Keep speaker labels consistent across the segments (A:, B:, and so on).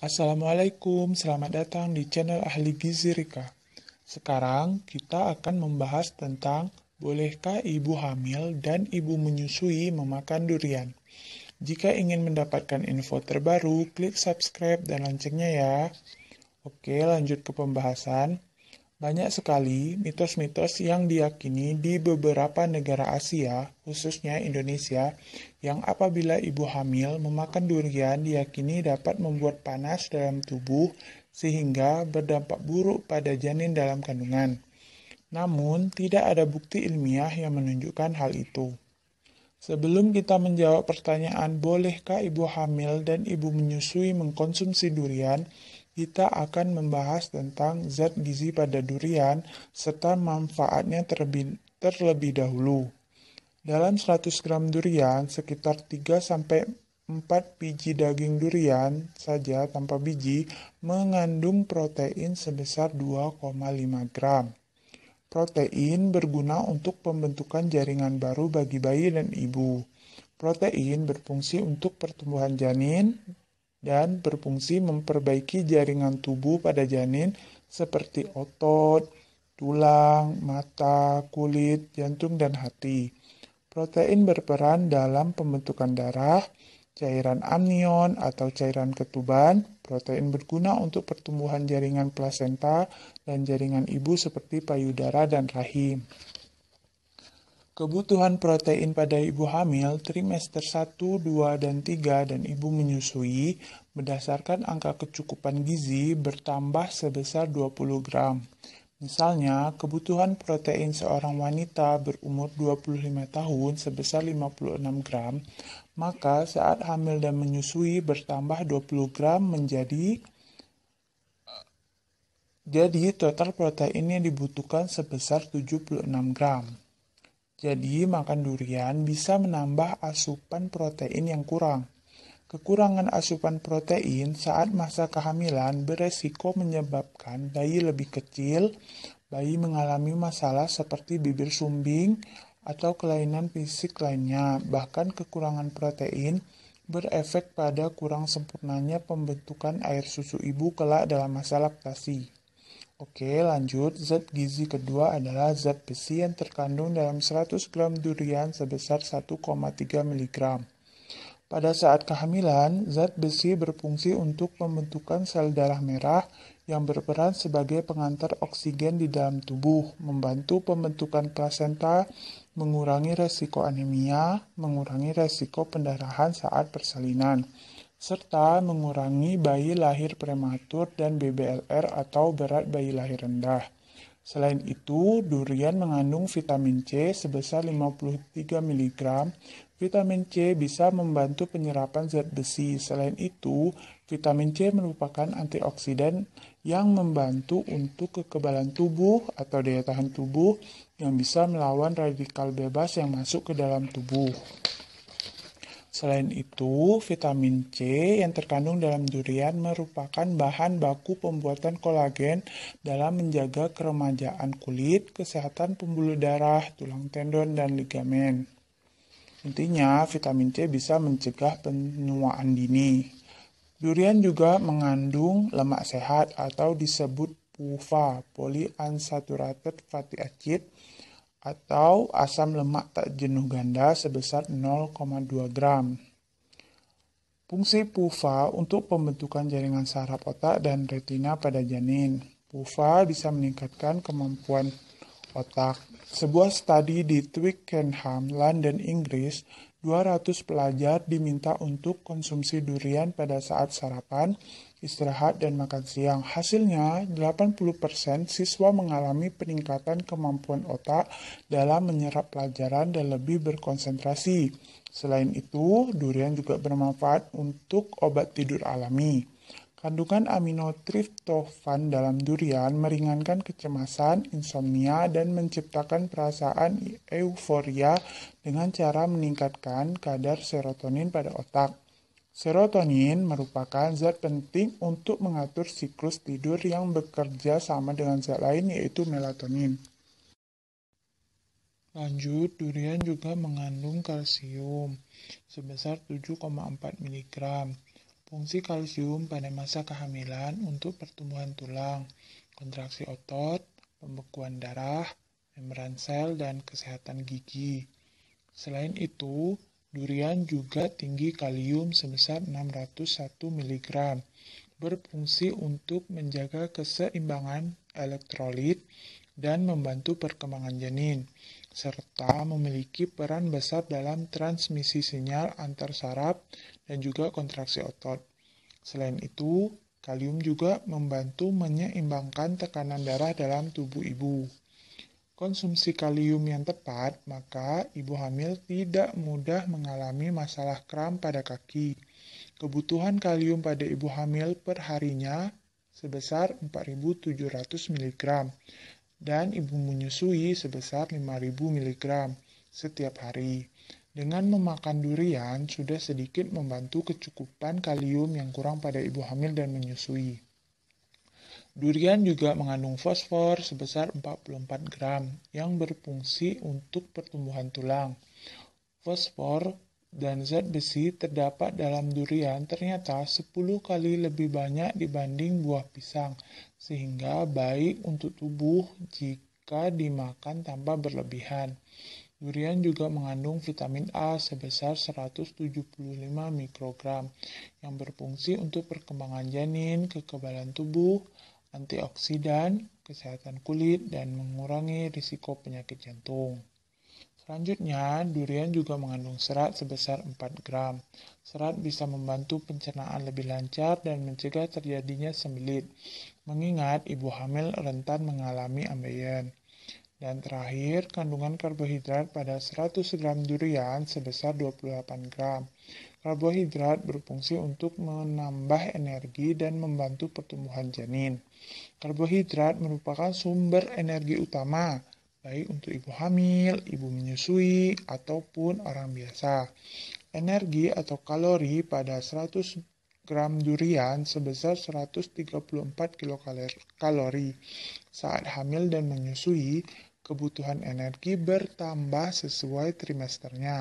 A: Assalamualaikum, selamat datang di channel Ahli Gizi Rika. Sekarang kita akan membahas tentang bolehkah ibu hamil dan ibu menyusui memakan durian. Jika ingin mendapatkan info terbaru, klik subscribe dan loncengnya ya. Oke, lanjut ke pembahasan. Banyak sekali mitos-mitos yang diyakini di beberapa negara Asia, khususnya Indonesia, yang apabila ibu hamil memakan durian diyakini dapat membuat panas dalam tubuh sehingga berdampak buruk pada janin dalam kandungan. Namun, tidak ada bukti ilmiah yang menunjukkan hal itu. Sebelum kita menjawab pertanyaan bolehkah ibu hamil dan ibu menyusui mengkonsumsi durian, kita akan membahas tentang zat gizi pada durian serta manfaatnya terlebih, terlebih dahulu. Dalam 100 gram durian, sekitar 3 4 biji daging durian saja tanpa biji mengandung protein sebesar 2,5 gram. Protein berguna untuk pembentukan jaringan baru bagi bayi dan ibu. Protein berfungsi untuk pertumbuhan janin, dan berfungsi memperbaiki jaringan tubuh pada janin seperti otot, tulang, mata, kulit, jantung, dan hati. Protein berperan dalam pembentukan darah, cairan amnion atau cairan ketuban. Protein berguna untuk pertumbuhan jaringan plasenta dan jaringan ibu seperti payudara dan rahim. Kebutuhan protein pada ibu hamil trimester 1, 2, dan 3 dan ibu menyusui berdasarkan angka kecukupan gizi bertambah sebesar 20 gram. Misalnya, kebutuhan protein seorang wanita berumur 25 tahun sebesar 56 gram, maka saat hamil dan menyusui bertambah 20 gram menjadi jadi total protein yang dibutuhkan sebesar 76 gram. Jadi, makan durian bisa menambah asupan protein yang kurang. Kekurangan asupan protein saat masa kehamilan beresiko menyebabkan bayi lebih kecil, bayi mengalami masalah seperti bibir sumbing, atau kelainan fisik lainnya. Bahkan kekurangan protein berefek pada kurang sempurnanya pembentukan air susu ibu kelak dalam masa laktasi. Oke, lanjut. Zat gizi kedua adalah zat besi yang terkandung dalam 100 gram durian sebesar 1,3 mg. Pada saat kehamilan, zat besi berfungsi untuk pembentukan sel darah merah yang berperan sebagai pengantar oksigen di dalam tubuh, membantu pembentukan plasenta, mengurangi resiko anemia, mengurangi resiko pendarahan saat persalinan serta mengurangi bayi lahir prematur dan BBLR atau berat bayi lahir rendah. Selain itu, durian mengandung vitamin C sebesar 53 mg. Vitamin C bisa membantu penyerapan zat besi. Selain itu, vitamin C merupakan antioksidan yang membantu untuk kekebalan tubuh atau daya tahan tubuh yang bisa melawan radikal bebas yang masuk ke dalam tubuh. Selain itu, vitamin C yang terkandung dalam durian merupakan bahan baku pembuatan kolagen dalam menjaga keremajaan kulit, kesehatan pembuluh darah, tulang tendon, dan ligamen. Intinya, vitamin C bisa mencegah penuaan dini. Durian juga mengandung lemak sehat atau disebut PUFA, polyunsaturated fatty acid, atau asam lemak tak jenuh ganda sebesar 0,2 gram. Fungsi PUFA untuk pembentukan jaringan saraf otak dan retina pada janin. PUFA bisa meningkatkan kemampuan otak. Sebuah studi di Twickenham, London, Inggris, 200 pelajar diminta untuk konsumsi durian pada saat sarapan istirahat, dan makan siang. Hasilnya, 80% siswa mengalami peningkatan kemampuan otak dalam menyerap pelajaran dan lebih berkonsentrasi. Selain itu, durian juga bermanfaat untuk obat tidur alami. Kandungan amino triptofan dalam durian meringankan kecemasan, insomnia, dan menciptakan perasaan euforia dengan cara meningkatkan kadar serotonin pada otak. Serotonin merupakan zat penting untuk mengatur siklus tidur yang bekerja sama dengan zat lain yaitu melatonin. Lanjut, durian juga mengandung kalsium sebesar 7,4 mg. Fungsi kalsium pada masa kehamilan untuk pertumbuhan tulang, kontraksi otot, pembekuan darah, membran sel, dan kesehatan gigi. Selain itu, Durian juga tinggi kalium sebesar 601 mg, berfungsi untuk menjaga keseimbangan elektrolit dan membantu perkembangan janin, serta memiliki peran besar dalam transmisi sinyal antar saraf dan juga kontraksi otot. Selain itu, kalium juga membantu menyeimbangkan tekanan darah dalam tubuh ibu konsumsi kalium yang tepat, maka ibu hamil tidak mudah mengalami masalah kram pada kaki. Kebutuhan kalium pada ibu hamil perharinya sebesar 4.700 mg dan ibu menyusui sebesar 5.000 mg setiap hari. Dengan memakan durian sudah sedikit membantu kecukupan kalium yang kurang pada ibu hamil dan menyusui. Durian juga mengandung fosfor sebesar 44 gram yang berfungsi untuk pertumbuhan tulang. Fosfor dan zat besi terdapat dalam durian ternyata 10 kali lebih banyak dibanding buah pisang, sehingga baik untuk tubuh jika dimakan tanpa berlebihan. Durian juga mengandung vitamin A sebesar 175 mikrogram yang berfungsi untuk perkembangan janin, kekebalan tubuh, antioksidan, kesehatan kulit, dan mengurangi risiko penyakit jantung. Selanjutnya, durian juga mengandung serat sebesar 4 gram. Serat bisa membantu pencernaan lebih lancar dan mencegah terjadinya sembelit. Mengingat ibu hamil rentan mengalami ambeien. Dan terakhir, kandungan karbohidrat pada 100 gram durian sebesar 28 gram. Karbohidrat berfungsi untuk menambah energi dan membantu pertumbuhan janin. Karbohidrat merupakan sumber energi utama, baik untuk ibu hamil, ibu menyusui, ataupun orang biasa. Energi atau kalori pada 100 gram durian sebesar 134 kilokalori. Saat hamil dan menyusui, kebutuhan energi bertambah sesuai trimesternya.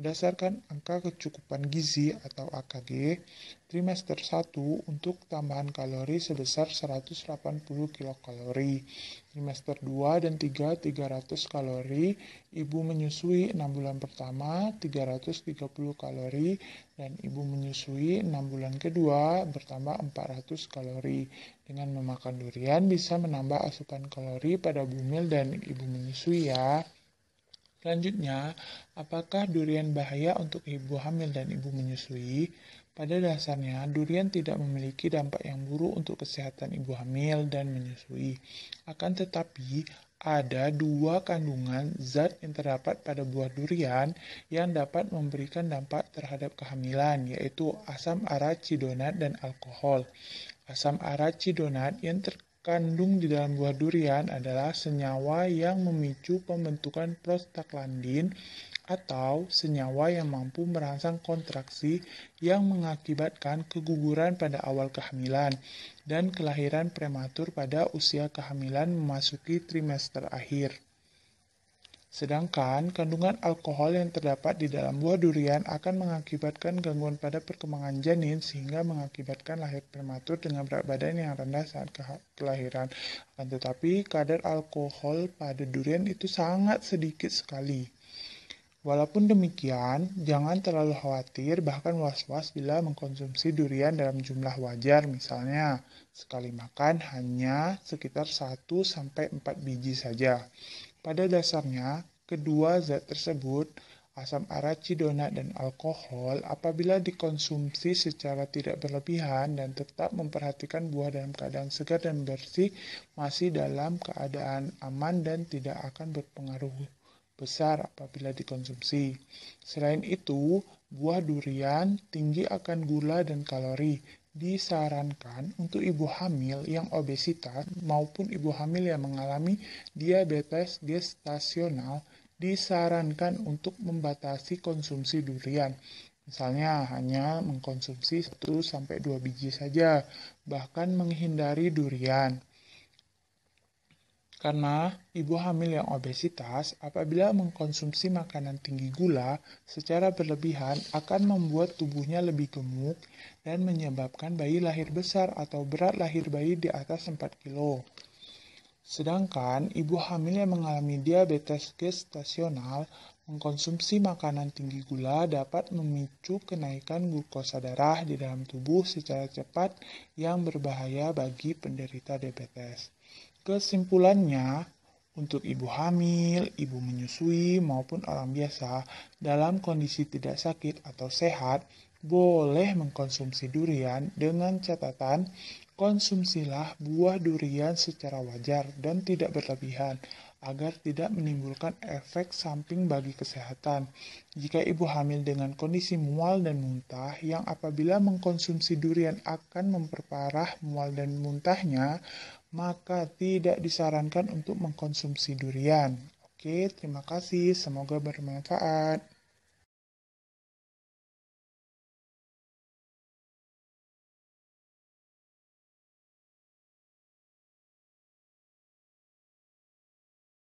A: Berdasarkan angka kecukupan gizi atau AKG trimester 1 untuk tambahan kalori sebesar 180 kilokalori, trimester 2 dan 3 300 kalori, ibu menyusui 6 bulan pertama 330 kalori dan ibu menyusui 6 bulan kedua bertambah 400 kalori. Dengan memakan durian bisa menambah asupan kalori pada bumil dan ibu menyusui ya. Selanjutnya, apakah durian bahaya untuk ibu hamil dan ibu menyusui? Pada dasarnya, durian tidak memiliki dampak yang buruk untuk kesehatan ibu hamil dan menyusui. Akan tetapi, ada dua kandungan zat yang terdapat pada buah durian yang dapat memberikan dampak terhadap kehamilan, yaitu asam arachidonat dan alkohol. Asam arachidonat yang ter kandung di dalam buah durian adalah senyawa yang memicu pembentukan prostaglandin atau senyawa yang mampu merangsang kontraksi yang mengakibatkan keguguran pada awal kehamilan dan kelahiran prematur pada usia kehamilan memasuki trimester akhir. Sedangkan kandungan alkohol yang terdapat di dalam buah durian akan mengakibatkan gangguan pada perkembangan janin sehingga mengakibatkan lahir prematur dengan berat badan yang rendah saat kelahiran. tetapi kadar alkohol pada durian itu sangat sedikit sekali. Walaupun demikian, jangan terlalu khawatir bahkan was-was bila mengkonsumsi durian dalam jumlah wajar misalnya sekali makan hanya sekitar 1 sampai 4 biji saja. Pada dasarnya, kedua zat tersebut, asam aracidona dan alkohol, apabila dikonsumsi secara tidak berlebihan dan tetap memperhatikan buah dalam keadaan segar dan bersih, masih dalam keadaan aman dan tidak akan berpengaruh besar apabila dikonsumsi. Selain itu, buah durian tinggi akan gula dan kalori, disarankan untuk ibu hamil yang obesitas maupun ibu hamil yang mengalami diabetes gestasional disarankan untuk membatasi konsumsi durian. Misalnya hanya mengkonsumsi 1-2 biji saja, bahkan menghindari durian. Karena ibu hamil yang obesitas apabila mengkonsumsi makanan tinggi gula secara berlebihan akan membuat tubuhnya lebih gemuk dan menyebabkan bayi lahir besar atau berat lahir bayi di atas 4 kg. Sedangkan ibu hamil yang mengalami diabetes gestasional mengkonsumsi makanan tinggi gula dapat memicu kenaikan glukosa darah di dalam tubuh secara cepat yang berbahaya bagi penderita diabetes. Kesimpulannya, untuk ibu hamil, ibu menyusui, maupun orang biasa, dalam kondisi tidak sakit atau sehat, boleh mengkonsumsi durian dengan catatan konsumsilah buah durian secara wajar dan tidak berlebihan agar tidak menimbulkan efek samping bagi kesehatan. Jika ibu hamil dengan kondisi mual dan muntah yang apabila mengkonsumsi durian akan memperparah mual dan muntahnya, maka tidak disarankan untuk mengkonsumsi durian. Oke, terima kasih. Semoga bermanfaat.